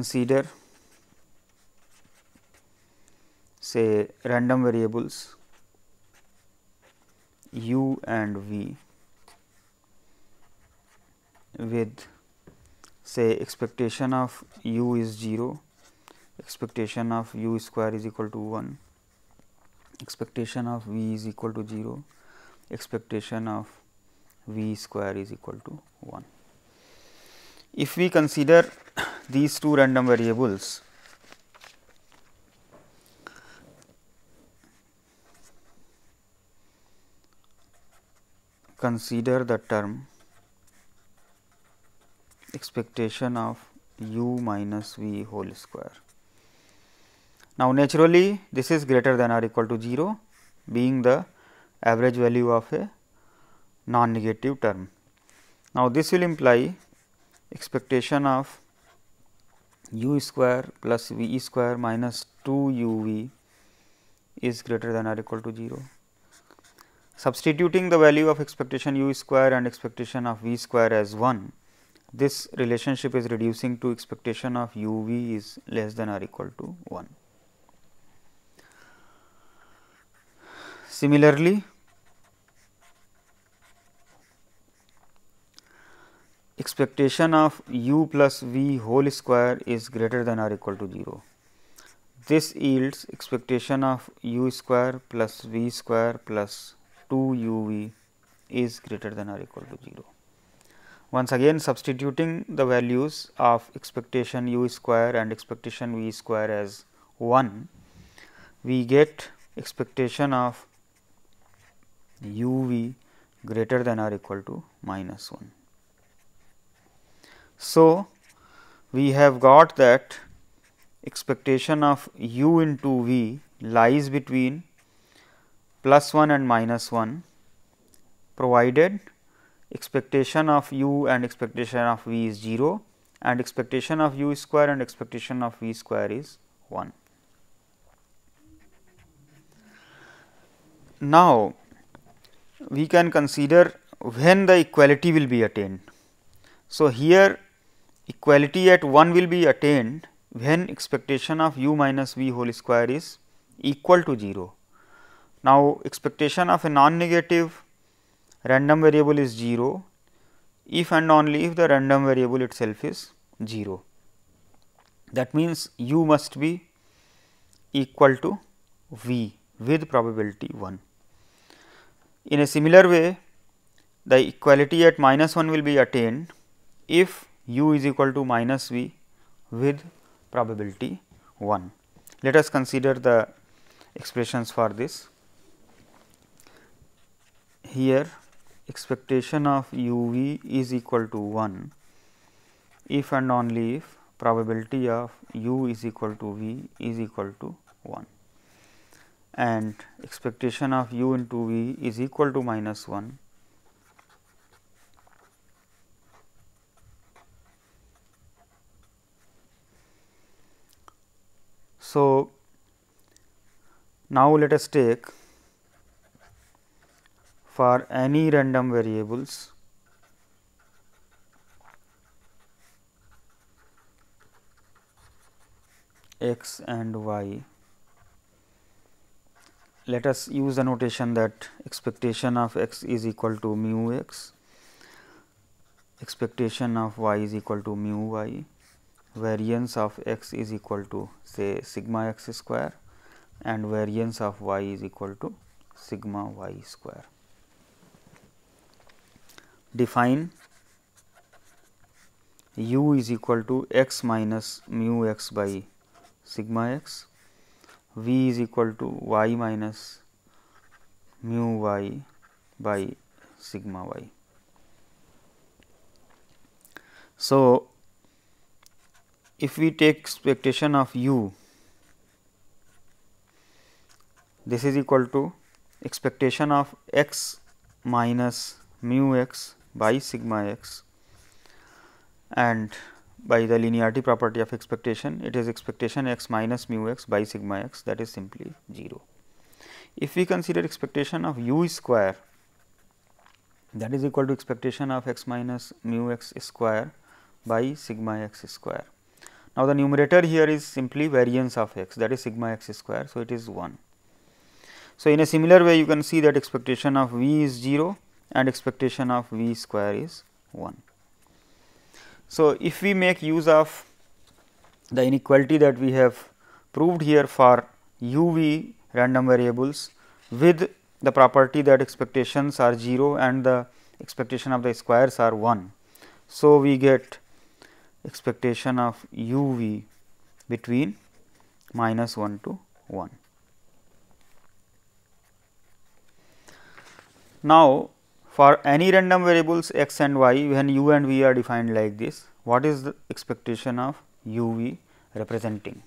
consider say random variables u and v with say expectation of u is 0, expectation of u square is equal to 1, expectation of v is equal to 0, expectation of v square is equal to 1 if we consider these two random variables consider the term expectation of u minus v whole square. Now, naturally this is greater than or equal to 0 being the average value of a non-negative term. Now, this will imply expectation of u square plus v square minus 2 u v is greater than or equal to 0. Substituting the value of expectation u square and expectation of v square as 1, this relationship is reducing to expectation of u v is less than or equal to 1. Similarly, expectation of u plus v whole square is greater than or equal to 0. This yields expectation of u square plus v square plus 2 u v is greater than or equal to 0. Once again substituting the values of expectation u square and expectation v square as 1, we get expectation of u v greater than or equal to minus 1. So, we have got that expectation of u into v lies between plus 1 and minus 1 provided expectation of u and expectation of v is 0 and expectation of u square and expectation of v square is 1. Now, we can consider when the equality will be attained. So, here equality at 1 will be attained when expectation of u minus v whole square is equal to 0. Now, expectation of a non-negative random variable is 0 if and only if the random variable itself is 0. That means, u must be equal to v with probability 1. In a similar way, the equality at minus 1 will be attained if u is equal to minus v with probability 1. Let us consider the expressions for this. Here expectation of u v is equal to 1 if and only if probability of u is equal to v is equal to 1 and expectation of u into v is equal to minus 1 So, now let us take for any random variables x and y let us use the notation that expectation of x is equal to mu x expectation of y is equal to mu y variance of x is equal to say sigma x square and variance of y is equal to sigma y square. Define u is equal to x minus mu x by sigma x, v is equal to y minus mu y by sigma y. So, if we take expectation of u, this is equal to expectation of x minus mu x by sigma x and by the linearity property of expectation it is expectation x minus mu x by sigma x that is simply 0. If we consider expectation of u square that is equal to expectation of x minus mu x square by sigma x square. Now, the numerator here is simply variance of x that is sigma x square. So, it is 1. So, in a similar way you can see that expectation of v is 0 and expectation of v square is 1. So, if we make use of the inequality that we have proved here for u v random variables with the property that expectations are 0 and the expectation of the squares are 1. So, we get expectation of u v between minus 1 to 1. Now, for any random variables x and y when u and v are defined like this, what is the expectation of u v representing?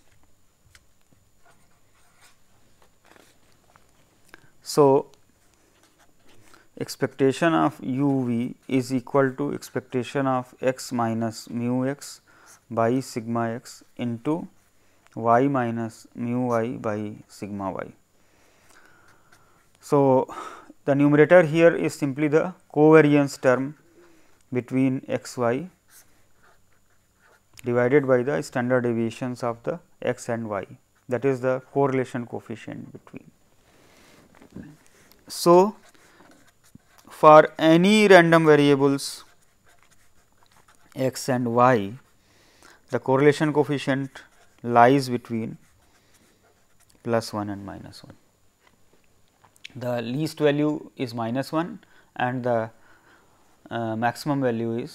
So, expectation of u v is equal to expectation of x minus mu x by sigma x into y minus mu y by sigma y. So, the numerator here is simply the covariance term between x y divided by the standard deviations of the x and y that is the correlation coefficient between. So, for any random variables x and y, the correlation coefficient lies between plus 1 and minus 1. The least value is minus 1 and the uh, maximum value is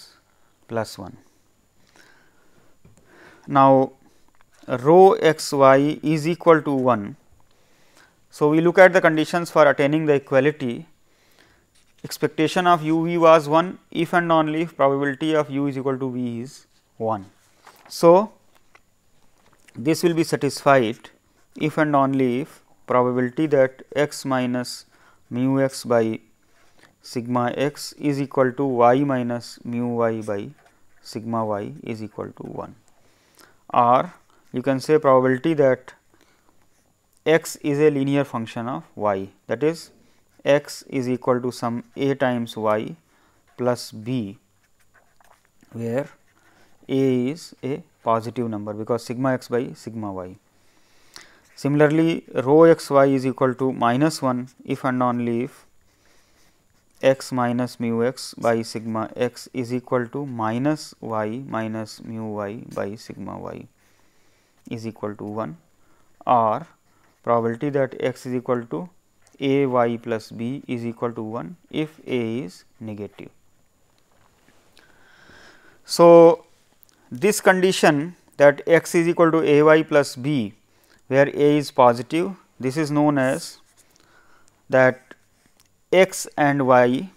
plus 1. Now, rho x y is equal to 1. So, we look at the conditions for attaining the equality expectation of u v was 1 if and only if probability of u is equal to v is 1. So, this will be satisfied if and only if probability that x minus mu x by sigma x is equal to y minus mu y by sigma y is equal to 1 or you can say probability that x is a linear function of y that is x is equal to some a times y plus b where a is a positive number because sigma x by sigma y. Similarly, rho x y is equal to minus 1 if and only if x minus mu x by sigma x is equal to minus y minus mu y by sigma y is equal to 1 or probability that x is equal to a y plus b is equal to 1 if a is negative. So, this condition that x is equal to a y plus b where a is positive this is known as that x and y.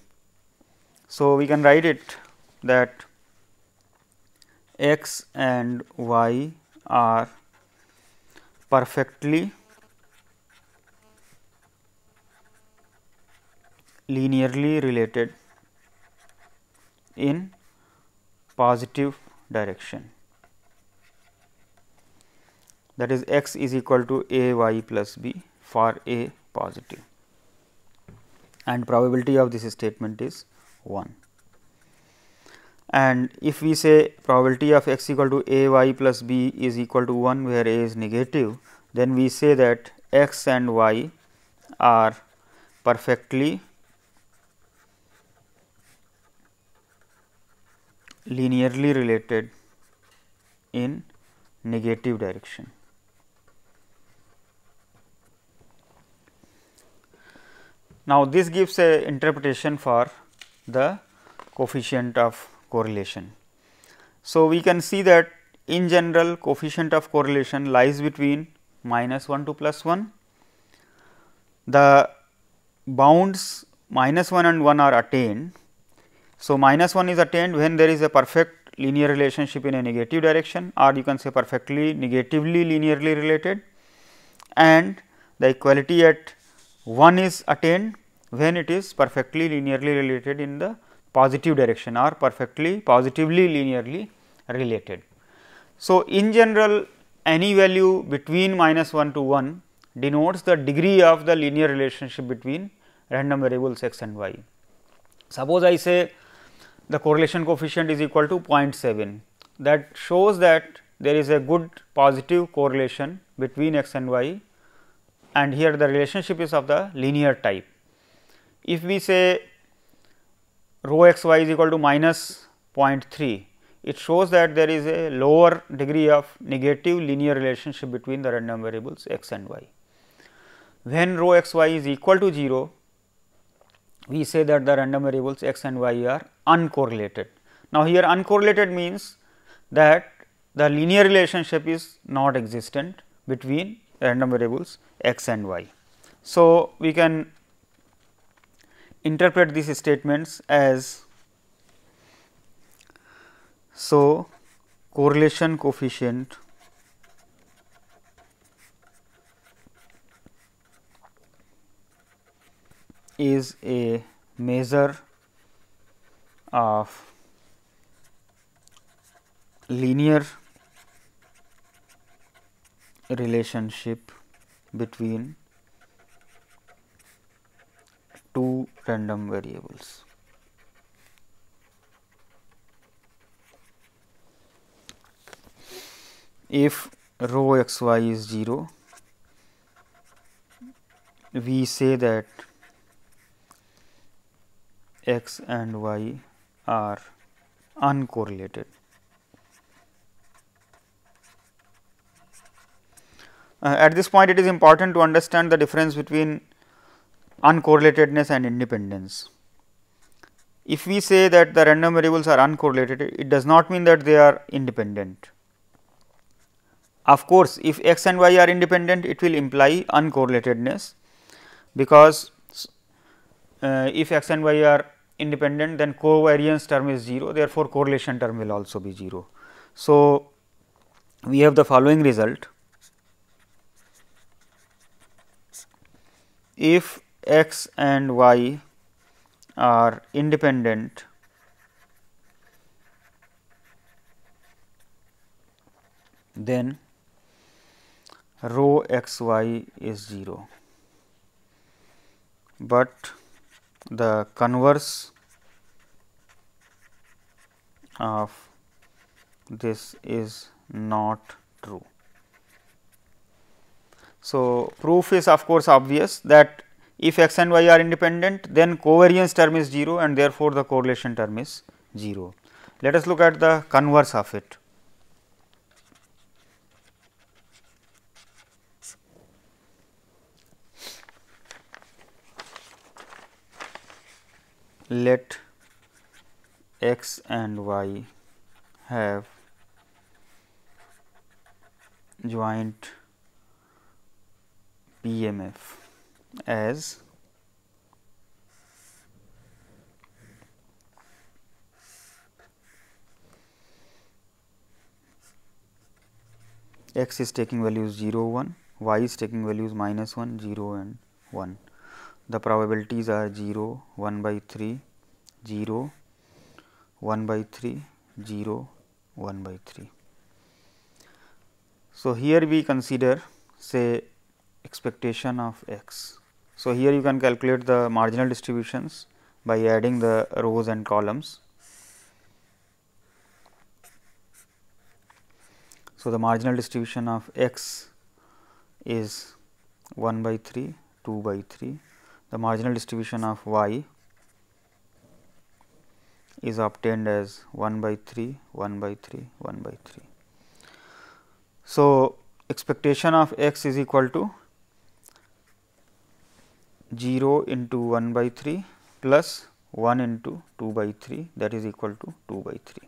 So, we can write it that x and y are perfectly linearly related in positive direction that is x is equal to a y plus b for a positive and probability of this statement is 1. And if we say probability of x equal to a y plus b is equal to 1 where a is negative, then we say that x and y are perfectly linearly related in negative direction. Now, this gives a interpretation for the coefficient of correlation. So, we can see that in general coefficient of correlation lies between minus 1 to plus 1. The bounds minus 1 and 1 are attained so, minus 1 is attained when there is a perfect linear relationship in a negative direction or you can say perfectly negatively linearly related and the equality at 1 is attained when it is perfectly linearly related in the positive direction or perfectly positively linearly related. So, in general any value between minus 1 to 1 denotes the degree of the linear relationship between random variables x and y. Suppose I say the correlation coefficient is equal to 0.7. That shows that there is a good positive correlation between x and y and here the relationship is of the linear type. If we say rho x y is equal to minus 0.3, it shows that there is a lower degree of negative linear relationship between the random variables x and y. When rho x y is equal to 0, we say that the random variables x and y are uncorrelated. Now, here uncorrelated means that the linear relationship is not existent between random variables x and y. So, we can interpret these statements as so correlation coefficient is a measure of linear relationship between two random variables. If rho x y is 0, we say that x and y are uncorrelated. Uh, at this point, it is important to understand the difference between uncorrelatedness and independence. If we say that the random variables are uncorrelated, it does not mean that they are independent. Of course, if x and y are independent, it will imply uncorrelatedness because uh, if x and y are independent then covariance term is 0 therefore, correlation term will also be 0. So, we have the following result if x and y are independent then rho x y is 0, but the converse of this is not true. So, proof is of course obvious that if x and y are independent then covariance term is 0 and therefore, the correlation term is 0. Let us look at the converse of it. let x and y have joint PMF as x is taking values 0 1 y is taking values minus 1 0 and 1 the probabilities are 0, 1 by 3, 0, 1 by 3, 0, 1 by 3. So, here we consider say expectation of x. So, here you can calculate the marginal distributions by adding the rows and columns. So, the marginal distribution of x is 1 by 3, 2 by 3, the marginal distribution of y is obtained as 1 by 3, 1 by 3, 1 by 3. So, expectation of x is equal to 0 into 1 by 3 plus 1 into 2 by 3 that is equal to 2 by 3.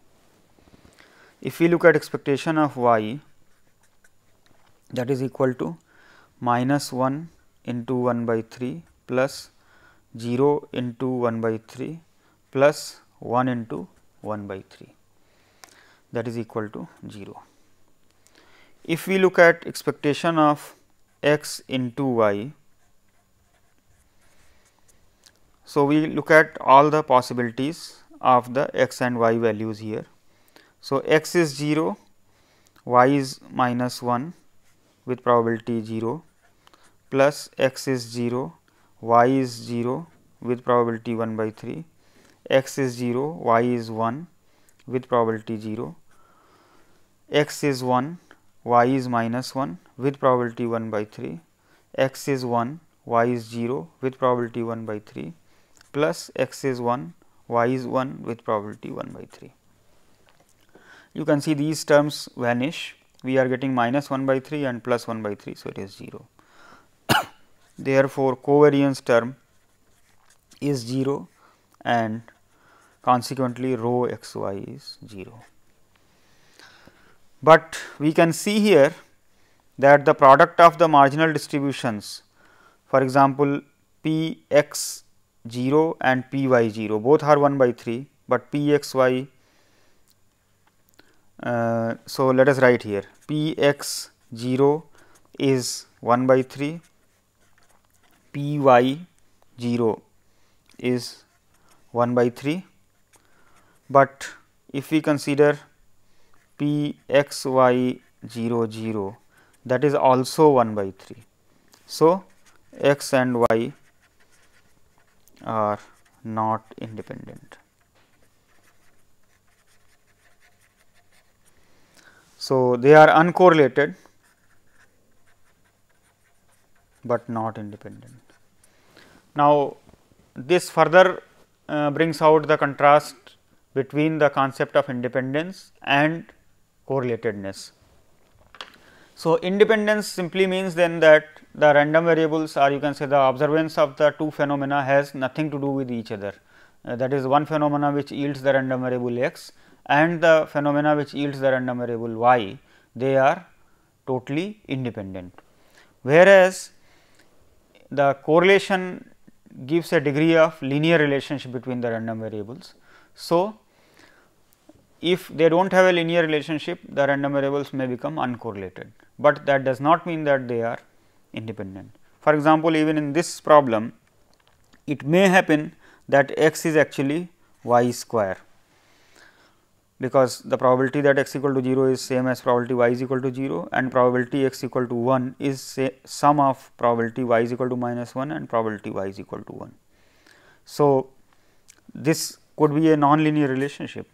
If we look at expectation of y that is equal to minus 1 into 1 by 3 plus 0 into 1 by 3 plus 1 into 1 by 3 that is equal to 0. If we look at expectation of x into y, so we look at all the possibilities of the x and y values here. So, x is 0, y is minus 1 with probability 0 plus x is 0 y is 0 with probability 1 by 3, x is 0, y is 1 with probability 0, x is 1, y is minus 1 with probability 1 by 3, x is 1, y is 0 with probability 1 by 3 plus x is 1, y is 1 with probability 1 by 3. You can see these terms vanish, we are getting minus 1 by 3 and plus 1 by 3. So, it is 0. Therefore, covariance term is 0 and consequently, rho x y is 0. But we can see here that the product of the marginal distributions for example, p x 0 and p y 0 both are 1 by 3, but p x y. Uh, so, let us write here p x 0 is 1 by 3 P y 0 is 1 by 3, but if we consider P x y 0 0 that is also 1 by 3. So, x and y are not independent. So, they are uncorrelated but not independent. Now, this further uh, brings out the contrast between the concept of independence and correlatedness. So, independence simply means then that the random variables or you can say the observance of the two phenomena has nothing to do with each other. Uh, that is one phenomena which yields the random variable x and the phenomena which yields the random variable y, they are totally independent. Whereas, the correlation gives a degree of linear relationship between the random variables. So, if they do not have a linear relationship the random variables may become uncorrelated, but that does not mean that they are independent. For example, even in this problem it may happen that x is actually y square because the probability that x equal to 0 is same as probability y is equal to 0 and probability x equal to 1 is sum of probability y is equal to minus 1 and probability y is equal to 1. So, this could be a nonlinear relationship.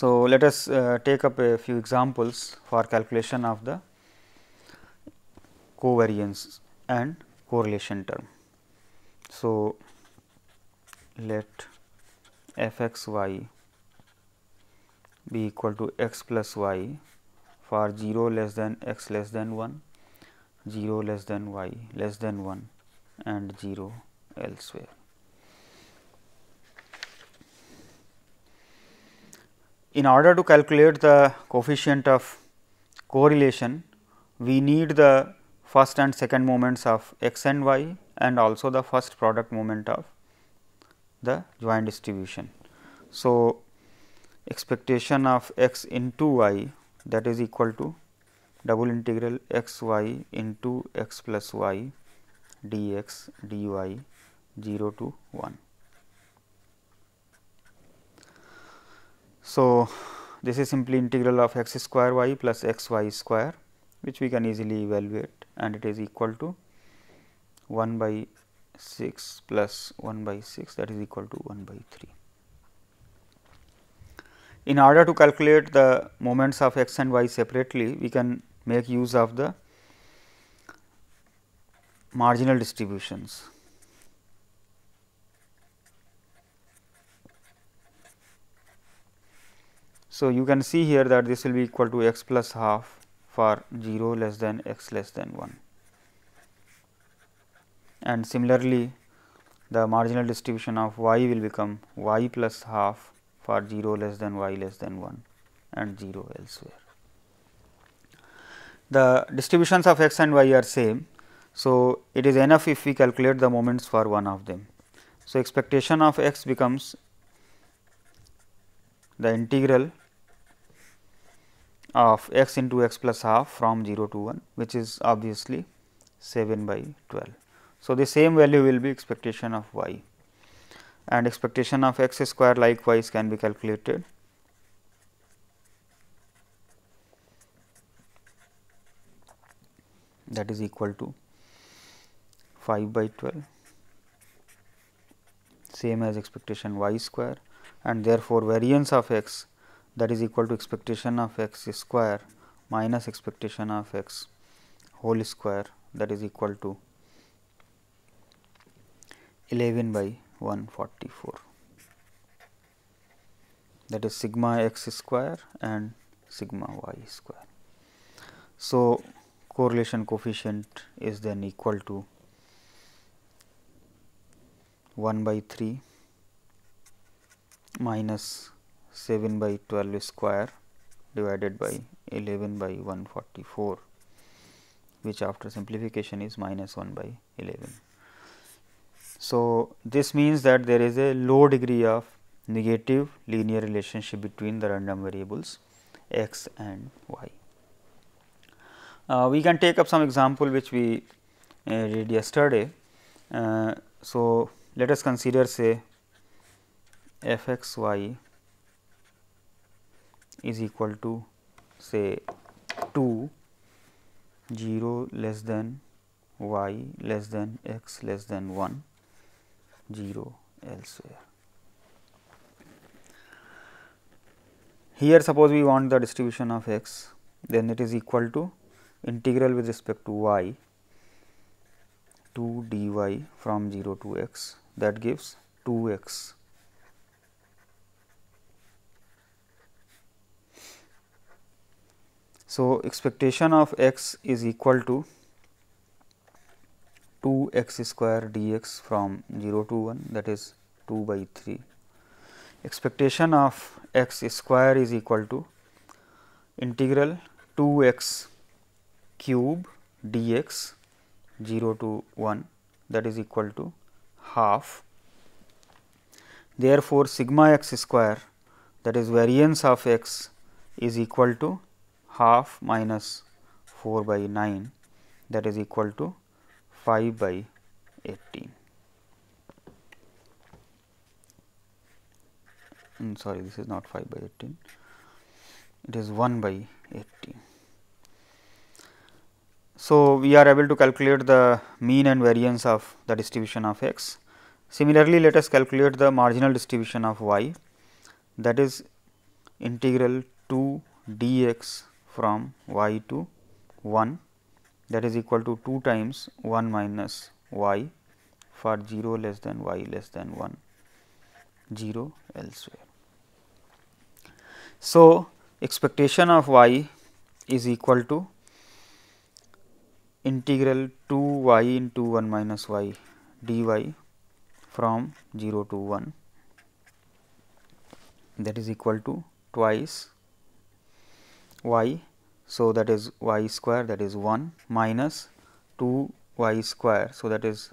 So, let us uh, take up a few examples for calculation of the covariance and correlation term. So, let f x y be equal to x plus y for 0 less than x less than 1, 0 less than y less than 1 and 0 elsewhere. In order to calculate the coefficient of correlation, we need the first and second moments of x and y and also the first product moment of the joint distribution. So, expectation of x into y that is equal to double integral x y into x plus y dx dy 0 to 1. So, this is simply integral of x square y plus x y square which we can easily evaluate and it is equal to 1 by 6 plus 1 by 6 that is equal to 1 by 3. In order to calculate the moments of x and y separately, we can make use of the marginal distributions. So, you can see here that this will be equal to x plus half for 0 less than x less than 1 and similarly the marginal distribution of y will become y plus half for 0 less than y less than 1 and 0 elsewhere. The distributions of x and y are same. So, it is enough if we calculate the moments for one of them. So, expectation of x becomes the integral of x into x plus half from 0 to 1 which is obviously 7 by 12. So, the same value will be expectation of y and expectation of x square likewise can be calculated. that is equal to 5 by 12 same as expectation y square and therefore, variance of x that is equal to expectation of x square minus expectation of x whole square that is equal to 11 by 144 that is sigma x square and sigma y square. So, correlation coefficient is then equal to 1 by 3 minus 7 by 12 square divided by 11 by 144 which after simplification is minus 1 by 11. So, this means that there is a low degree of negative linear relationship between the random variables x and y. Uh, we can take up some example which we uh, did yesterday. Uh, so, let us consider say f x y is equal to say 2 0 less than y less than x less than 1 0 elsewhere. Here suppose we want the distribution of x, then it is equal to integral with respect to y 2 dy from 0 to x that gives 2 x. So, expectation of x is equal to 2 x square dx from 0 to 1 that is 2 by 3. Expectation of x square is equal to integral 2 x cube dx 0 to 1 that is equal to half. Therefore, sigma x square that is variance of x is equal to half minus 4 by 9 that is equal to 5 by 18 hmm, sorry this is not 5 by 18 it is 1 by 18. So, we are able to calculate the mean and variance of the distribution of x. Similarly, let us calculate the marginal distribution of y that is integral 2 dx from y to 1 that is equal to 2 times 1 minus y for 0 less than y less than 1 0 elsewhere. So, expectation of y is equal to integral 2 y into 1 minus y dy from 0 to 1 that is equal to twice y so, that is y square that is 1 minus 2 y square. So, that is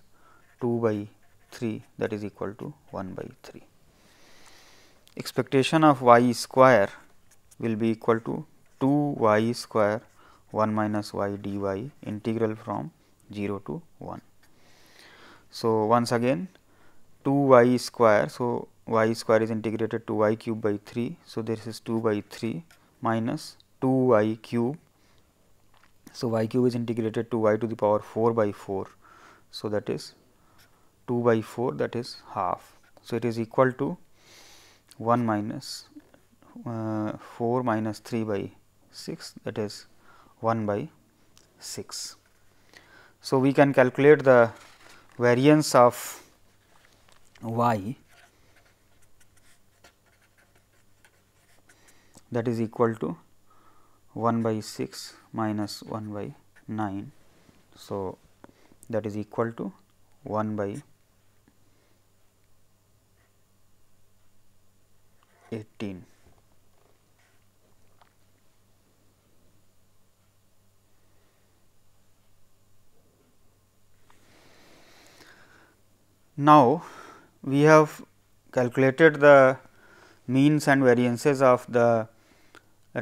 2 by 3 that is equal to 1 by 3. Expectation of y square will be equal to 2 y square 1 minus y dy integral from 0 to 1. So, once again 2 y square. So, y square is integrated to y cube by 3. So, this is 2 by 3 minus 2 y cube. So, y cube is integrated to y to the power 4 by 4. So, that is 2 by 4 that is half. So, it is equal to 1 minus, uh, 4 minus 3 by 6 that is 1 by 6. So, we can calculate the variance of y that is equal to 1 by 6 minus 1 by 9. So, that is equal to 1 by 18. Now, we have calculated the means and variances of the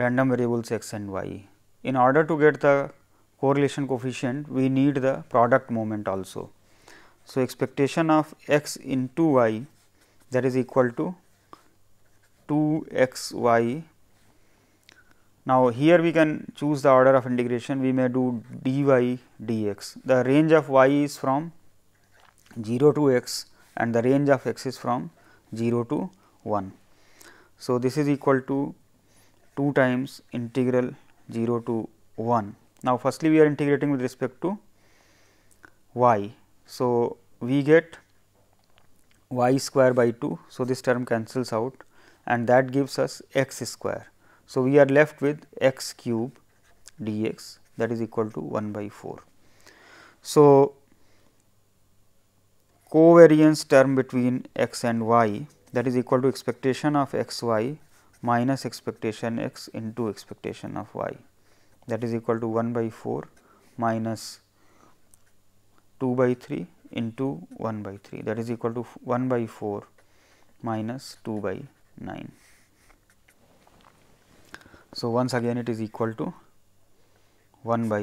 random variables x and y. In order to get the correlation coefficient, we need the product moment also. So, expectation of x into y that is equal to 2 x y. Now, here we can choose the order of integration, we may do dy dx. The range of y is from 0 to x and the range of x is from 0 to 1. So, this is equal to 2 times integral 0 to 1. Now, firstly we are integrating with respect to y. So, we get y square by 2. So, this term cancels out and that gives us x square. So, we are left with x cube dx that is equal to 1 by 4. So, covariance term between x and y that is equal to expectation of x y minus expectation x into expectation of y that is equal to 1 by 4 minus 2 by 3 into 1 by 3 that is equal to 1 by 4 minus 2 by 9. So, once again it is equal to 1 by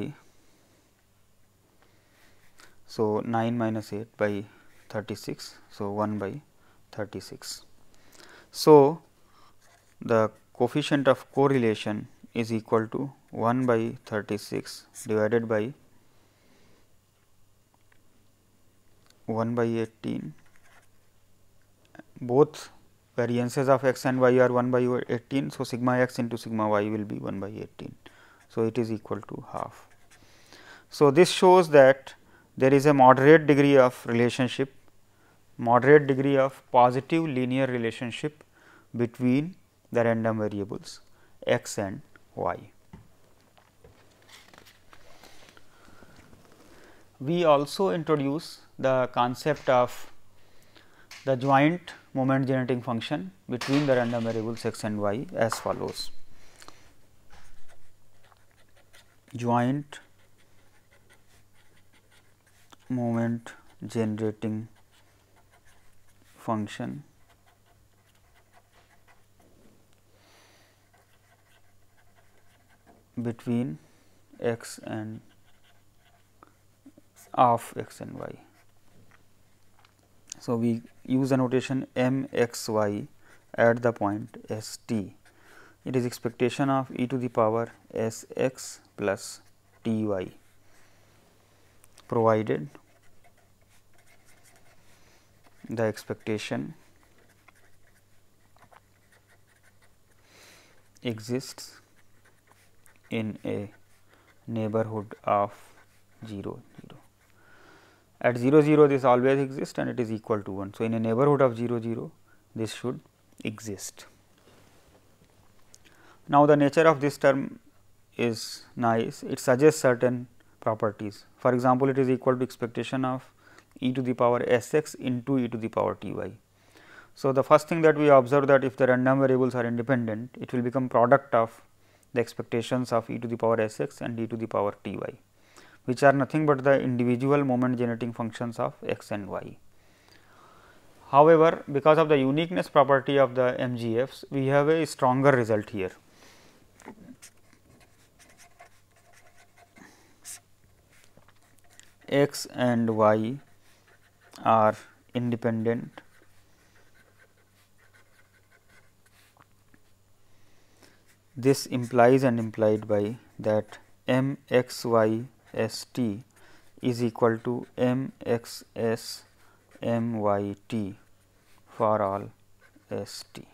so 9 minus 8 by 36 so 1 by 36. So, the coefficient of correlation is equal to 1 by 36 divided by 1 by 18 both variances of x and y are 1 by 18. So, sigma x into sigma y will be 1 by 18. So, it is equal to half. So, this shows that there is a moderate degree of relationship, moderate degree of positive linear relationship between the random variables x and y. We also introduce the concept of the joint moment generating function between the random variables x and y as follows. Joint moment generating function between x and of x and y. So, we use a notation m x y at the point s t. It is expectation of e to the power s x plus t y provided the expectation exists in a neighborhood of 0 0 at 0 0 this always exists and it is equal to 1. So, in a neighborhood of 0 0 this should exist. Now, the nature of this term is nice it suggests certain properties for example, it is equal to expectation of e to the power s x into e to the power t y. So, the first thing that we observe that if the random variables are independent it will become product of the expectations of e to the power s x and e to the power t y, which are nothing but the individual moment generating functions of x and y. However, because of the uniqueness property of the MGFs, we have a stronger result here. x and y are independent This implies and implied by that m x y s t is equal to m x s m y t for all s t.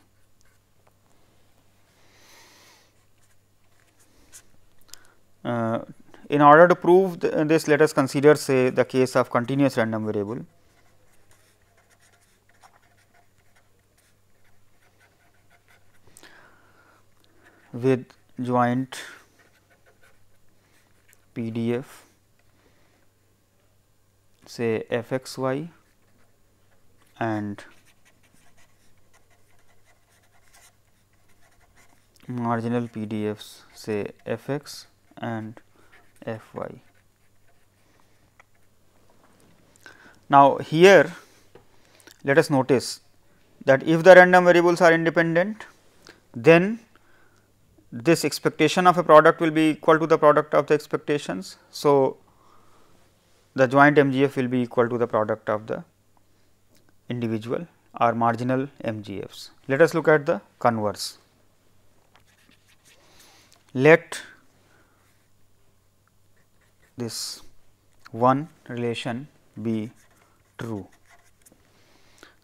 Uh, in order to prove th this, let us consider say the case of continuous random variable with joint PDF say fxy and marginal PDFs say fx and fy. Now, here let us notice that if the random variables are independent then this expectation of a product will be equal to the product of the expectations. So, the joint MGF will be equal to the product of the individual or marginal MGFs. Let us look at the converse. Let this one relation be true.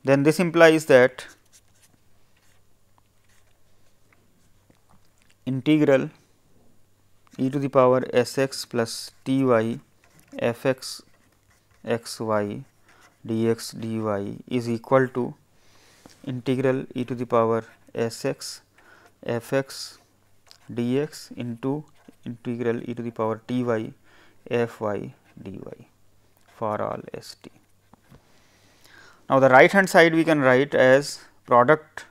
Then this implies that integral e to the power s x plus t y f x x y d x d y is equal to integral e to the power s x f x d x into integral e to the power t y f y d y for all s t. Now, the right hand side we can write as product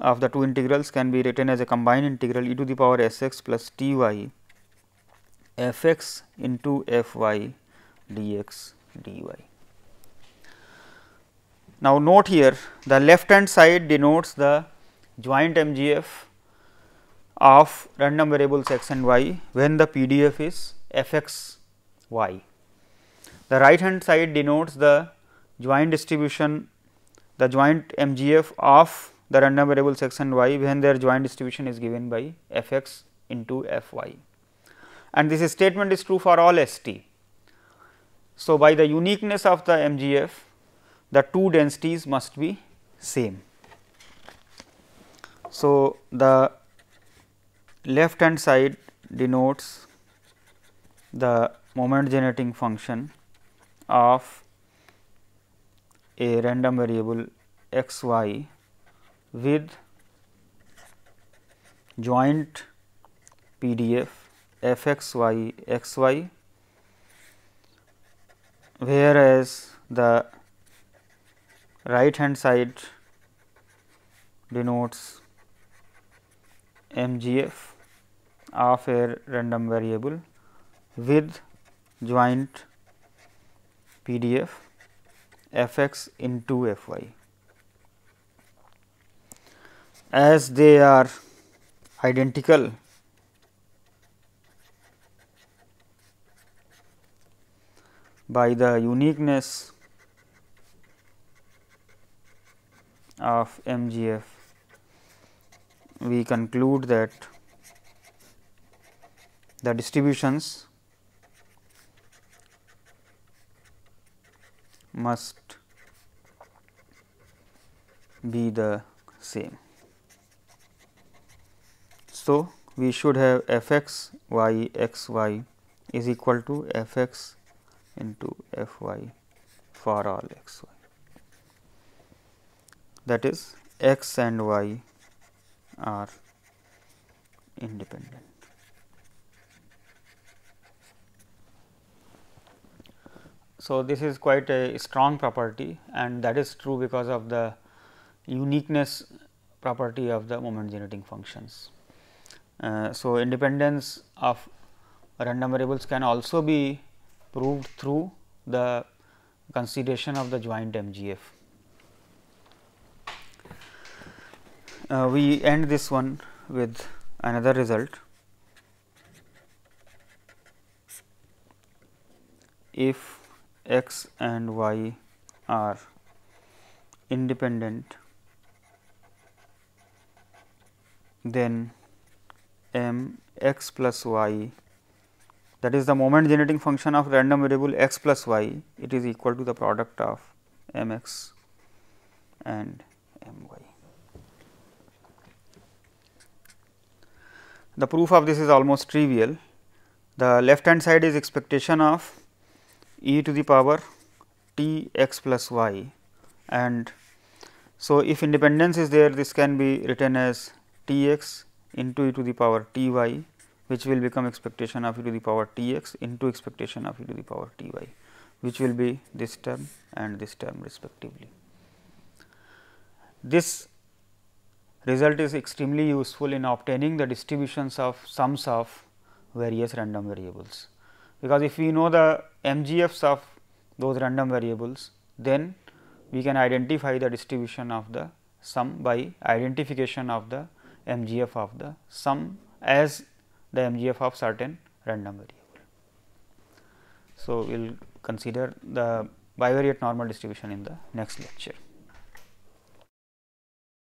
of the two integrals can be written as a combined integral e to the power s x plus t y f x into f y d x d y. Now, note here the left hand side denotes the joint MGF of random variables x and y when the PDF is f x y. The right hand side denotes the joint distribution the joint MGF of the random variable section y when their joint distribution is given by f x into f y. And this statement is true for all S t. So, by the uniqueness of the MGF, the two densities must be same. So, the left hand side denotes the moment generating function of a random variable x y with joint PDF xy, whereas the right hand side denotes MGF of a random variable with joint PDF f x into f y as they are identical by the uniqueness of MGF, we conclude that the distributions must be the same. So, we should have f x y x y is equal to f x into f y for all x y that is x and y are independent. So, this is quite a strong property and that is true because of the uniqueness property of the moment generating functions. Uh, so, independence of random variables can also be proved through the consideration of the joint MGF. Uh, we end this one with another result. If x and y are independent, then m x plus y that is the moment generating function of random variable x plus y it is equal to the product of m x and m y. The proof of this is almost trivial. The left hand side is expectation of e to the power t x plus y and so if independence is there this can be written as t x into e to the power t y which will become expectation of e to the power t x into expectation of e to the power t y which will be this term and this term respectively. This result is extremely useful in obtaining the distributions of sums of various random variables. Because if we know the MGFs of those random variables, then we can identify the distribution of the sum by identification of the mgf of the sum as the mgf of certain random variable. So, we will consider the bivariate normal distribution in the next lecture.